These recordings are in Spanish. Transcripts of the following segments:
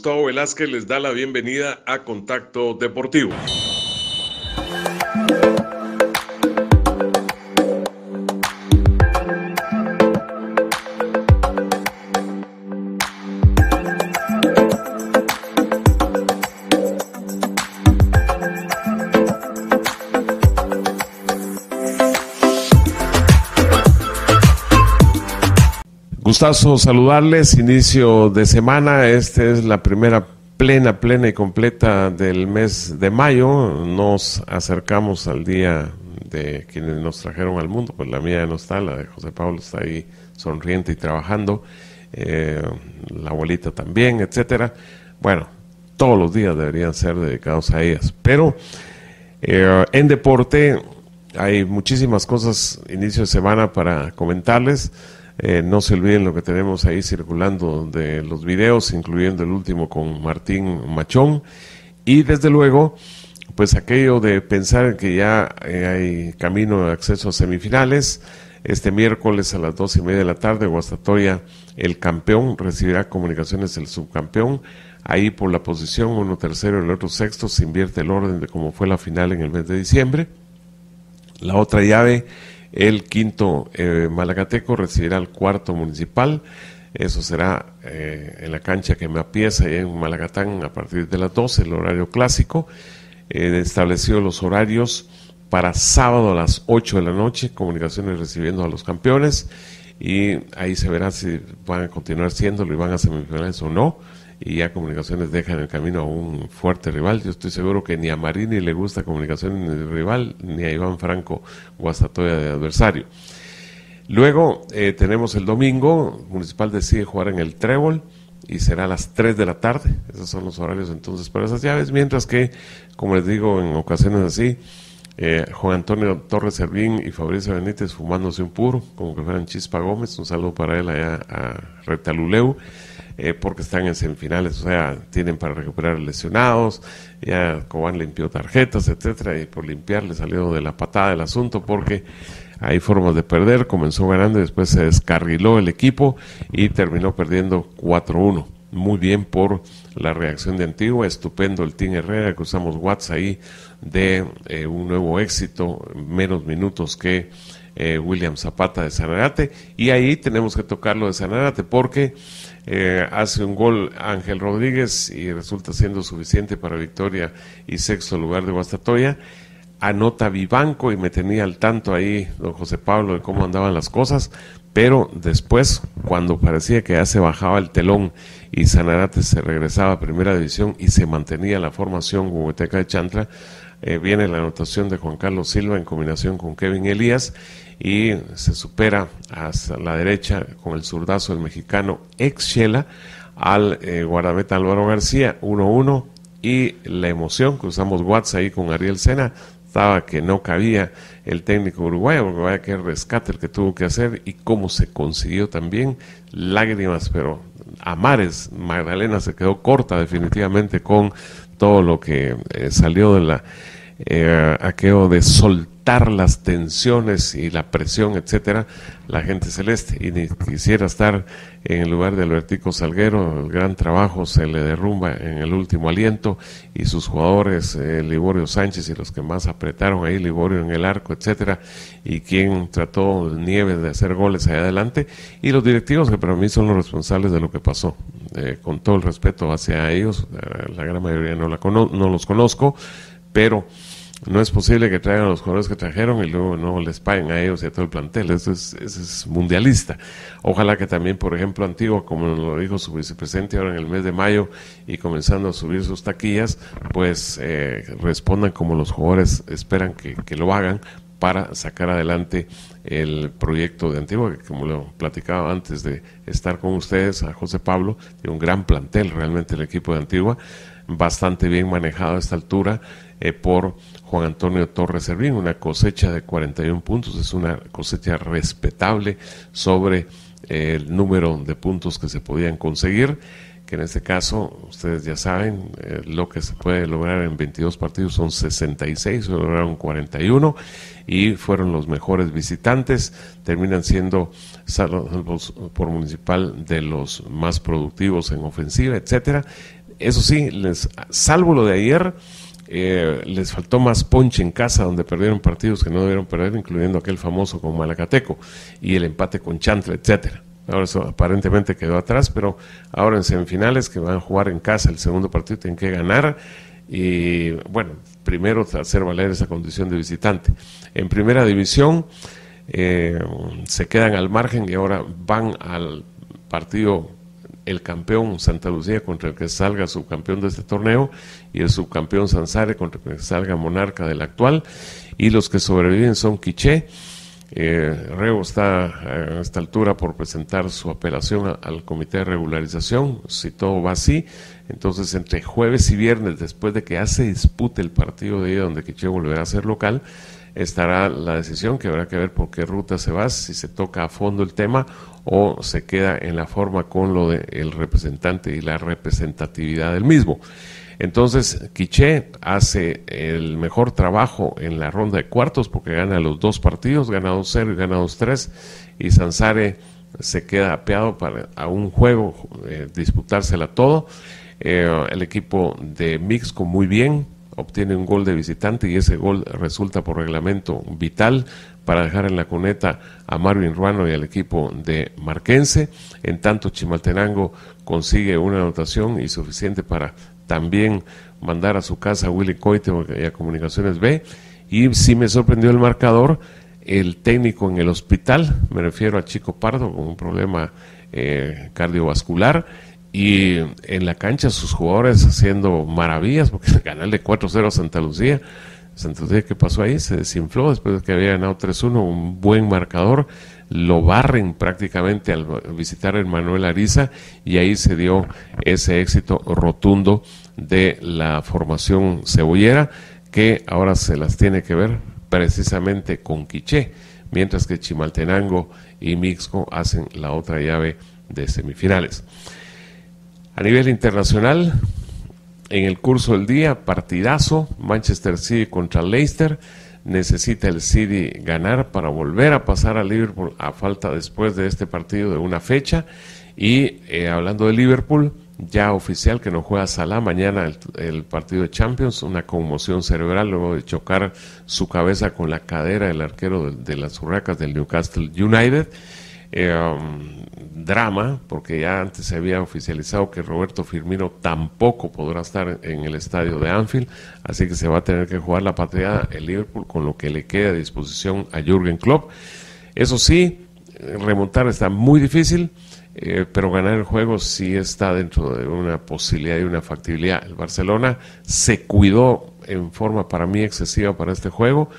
Gustavo Velázquez les da la bienvenida a Contacto Deportivo. gustazo saludarles, inicio de semana, esta es la primera plena, plena y completa del mes de mayo, nos acercamos al día de quienes nos trajeron al mundo, pues la mía no está, la de José Pablo está ahí sonriente y trabajando, eh, la abuelita también, etcétera. Bueno, todos los días deberían ser dedicados a ellas, pero eh, en deporte hay muchísimas cosas inicio de semana para comentarles. Eh, no se olviden lo que tenemos ahí circulando de los videos, incluyendo el último con Martín Machón. Y desde luego, pues aquello de pensar que ya eh, hay camino de acceso a semifinales. Este miércoles a las dos y media de la tarde, Guastatoria, el campeón, recibirá comunicaciones el subcampeón. Ahí por la posición, uno tercero y el otro sexto, se invierte el orden de cómo fue la final en el mes de diciembre. La otra llave el quinto eh, Malagateco recibirá el cuarto municipal. Eso será eh, en la cancha que me apieza en Malagatán a partir de las 12, el horario clásico. Eh, establecido los horarios para sábado a las 8 de la noche, comunicaciones recibiendo a los campeones y ahí se verá si van a continuar siéndolo y van a semifinales o no y ya Comunicaciones deja en el camino a un fuerte rival. Yo estoy seguro que ni a Marini le gusta Comunicaciones ni rival, ni a Iván Franco Guastatoya de adversario. Luego eh, tenemos el domingo, Municipal decide jugar en el Trébol y será a las 3 de la tarde. Esos son los horarios entonces para esas llaves, mientras que, como les digo, en ocasiones así, eh, Juan Antonio Torres Servín y Fabricio Benítez fumándose un puro, como que fueran Chispa Gómez, un saludo para él allá a Retaluleu. Eh, porque están en semifinales, o sea, tienen para recuperar lesionados, ya Cobán limpió tarjetas, etcétera, y por limpiar le salió de la patada el asunto porque hay formas de perder, comenzó ganando y después se descarriló el equipo y terminó perdiendo 4-1. Muy bien por la reacción de Antigua, estupendo el Team Herrera, que usamos Watts ahí de eh, un nuevo éxito, menos minutos que eh, William Zapata de Sanarate, y ahí tenemos que tocarlo de Sanarate porque eh, hace un gol Ángel Rodríguez y resulta siendo suficiente para victoria y sexto lugar de Guastatoya. Anota Vivanco y me tenía al tanto ahí don José Pablo de cómo andaban las cosas, pero después, cuando parecía que ya se bajaba el telón y Sanarate se regresaba a primera división y se mantenía la formación Hueteca de Chantra, eh, viene la anotación de Juan Carlos Silva en combinación con Kevin Elías y se supera a la derecha con el zurdazo del mexicano Exchela al eh, guardameta Álvaro García 1-1 y la emoción, cruzamos Watts ahí con Ariel Sena, estaba que no cabía el técnico uruguayo, porque vaya que rescate el que tuvo que hacer y cómo se consiguió también lágrimas, pero a mares, Magdalena se quedó corta definitivamente con todo lo que eh, salió de la eh, aquello de soltar las tensiones y la presión, etcétera, la gente celeste. Y ni quisiera estar en el lugar de Albertico Salguero, el gran trabajo se le derrumba en el último aliento y sus jugadores, eh, Liborio Sánchez y los que más apretaron ahí, Liborio en el arco, etcétera, y quien trató Nieves de hacer goles allá adelante, y los directivos que para mí son los responsables de lo que pasó. Eh, con todo el respeto hacia ellos, eh, la gran mayoría no, la no los conozco, pero no es posible que traigan a los jugadores que trajeron y luego no les paguen a ellos y a todo el plantel. Eso es, mundialista. Ojalá que también, por ejemplo, Antigua, como lo dijo su vicepresidente ahora en el mes de mayo y comenzando a subir sus taquillas, pues eh, respondan como los jugadores esperan que lo hagan para sacar adelante el proyecto de Antigua, que como lo platicaba antes de estar con ustedes, a José Pablo, tiene un gran plantel realmente el equipo de Antigua, bastante bien manejado a esta altura eh, por Juan Antonio Torres Servín, una cosecha de 41 puntos, es una cosecha respetable sobre eh, el número de puntos que se podían conseguir que en este caso, ustedes ya saben, eh, lo que se puede lograr en 22 partidos son 66, lograron 41 y fueron los mejores visitantes, terminan siendo salvos por municipal de los más productivos en ofensiva, etcétera. Eso sí, les salvo lo de ayer, eh, les faltó más ponche en casa, donde perdieron partidos que no debieron perder, incluyendo aquel famoso con Malacateco y el empate con Chantre, etcétera. Ahora eso aparentemente quedó atrás, pero ahora en semifinales que van a jugar en casa el segundo partido tienen que ganar y bueno, primero hacer valer esa condición de visitante. En primera división eh, se quedan al margen y ahora van al partido el campeón Santa Lucía contra el que salga subcampeón de este torneo y el subcampeón Sanzare contra el que salga monarca del actual y los que sobreviven son Quiché eh, está eh, a esta altura por presentar su apelación al Comité de Regularización, si todo va así. Entonces, entre jueves y viernes, después de que hace se dispute el partido de ida, donde Quiche volverá a ser local, estará la decisión que habrá que ver por qué ruta se va, si se toca a fondo el tema o se queda en la forma con lo del representante y la representatividad del mismo. Entonces, Quiche hace el mejor trabajo en la ronda de cuartos porque gana los dos partidos, gana 2-0 y gana 2-3, y Sansare se queda apeado para a un juego eh, disputársela todo. Eh, el equipo de Mixco muy bien, obtiene un gol de visitante y ese gol resulta por reglamento vital para dejar en la cuneta a Marvin Ruano y al equipo de Marquense. En tanto, Chimaltenango consigue una anotación y suficiente para también mandar a su casa a Willy Coite y a Comunicaciones B. Y sí me sorprendió el marcador, el técnico en el hospital, me refiero a Chico Pardo con un problema eh, cardiovascular. Y en la cancha sus jugadores haciendo maravillas, porque de 4-0 a Santa Lucía. Santa Lucía, ¿qué pasó ahí? Se desinfló después de que había ganado 3-1, un buen marcador lo barren prácticamente al visitar el Manuel Ariza y ahí se dio ese éxito rotundo de la formación cebollera que ahora se las tiene que ver precisamente con Quiché, mientras que Chimaltenango y Mixco hacen la otra llave de semifinales. A nivel internacional, en el curso del día, partidazo, Manchester City contra Leicester, necesita el City ganar para volver a pasar a Liverpool a falta después de este partido de una fecha. Y eh, hablando de Liverpool, ya oficial que no juega Salah mañana el, partido de Champions, una conmoción cerebral luego de chocar su cabeza con la cadera del arquero de, de las Urracas del Newcastle United. Em, drama, porque ya antes se había oficializado que Roberto Firmino tampoco podrá estar en el estadio de Anfield, así que se va a tener que jugar la patria el Liverpool con lo que le queda a disposición a Jürgen Klopp. Eso sí, remontar está muy difícil. Eh, pero ganar el juego sí está dentro de una posibilidad y una factibilidad. El Barcelona se cuidó en forma para mí excesiva para este juego.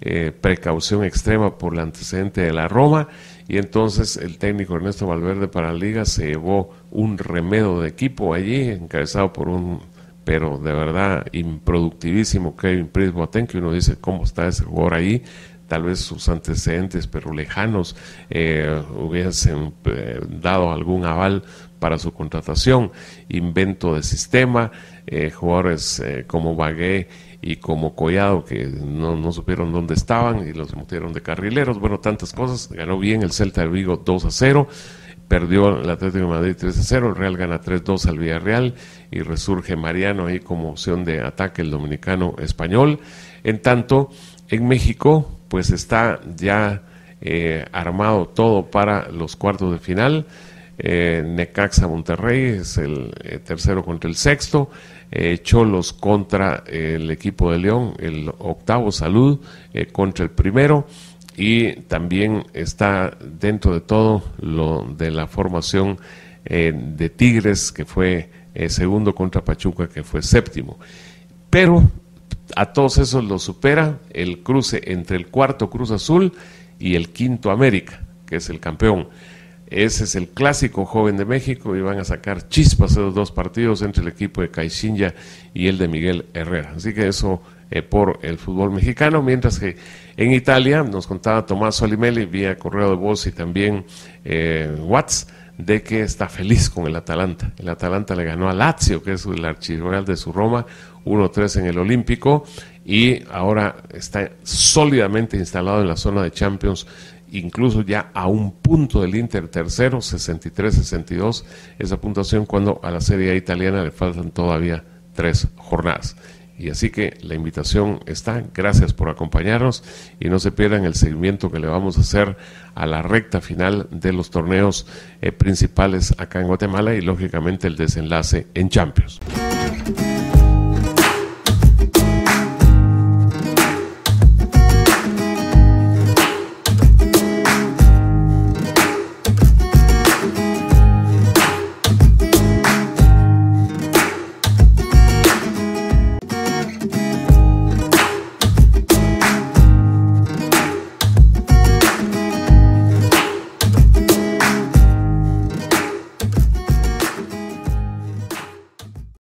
Eh, precaución extrema por el antecedente de la Roma y entonces el técnico Ernesto Valverde para la liga se llevó un remedo de equipo allí encabezado por un pero de verdad improductivísimo Kevin Prince Boateng que uno dice cómo está ese jugador ahí tal vez sus antecedentes pero lejanos eh, hubiesen eh, dado algún aval para su contratación invento de sistema jugadores como Bagué y como Collado, que no, supieron dónde estaban y los metieron de carrileros, bueno, tantas cosas. Ganó bien el Celta de Vigo 2 a 0, perdió el Atlético de Madrid 3 a 0, el Real gana 3 2 al Villarreal y resurge Mariano ahí como opción de ataque el dominicano español. En tanto, en México, pues está ya eh, armado todo para los cuartos de final. Eh, Necaxa Monterrey es el eh, tercero contra el sexto, eh, Cholos contra el equipo de León, el octavo Salud contra el primero y también está dentro de todo lo de la formación de Tigres que fue segundo contra Pachuca que fue séptimo. Pero a todos esos lo supera el cruce entre el cuarto Cruz Azul y el quinto América, que es el campeón. Ese es el clásico joven de México y van a sacar chispas los dos partidos entre el equipo de Caixinha y el de Miguel Herrera. Así que eso eh, por el fútbol mexicano, mientras que en Italia nos contaba Tomás Solimelli vía correo de voz y también eh, Watts de que está feliz con el Atalanta. El Atalanta le ganó a Lazio, que es el archirrival de su Roma, 1-3 en el Olímpico y ahora está sólidamente instalado en la zona de Champions incluso ya a un punto del Inter tercero, 63-62, esa puntuación cuando a la Serie A italiana le faltan todavía tres jornadas. Y así que la invitación está, gracias por acompañarnos y no se pierdan el seguimiento que le vamos a hacer a la recta final de los torneos eh, principales acá en Guatemala y lógicamente el desenlace en Champions.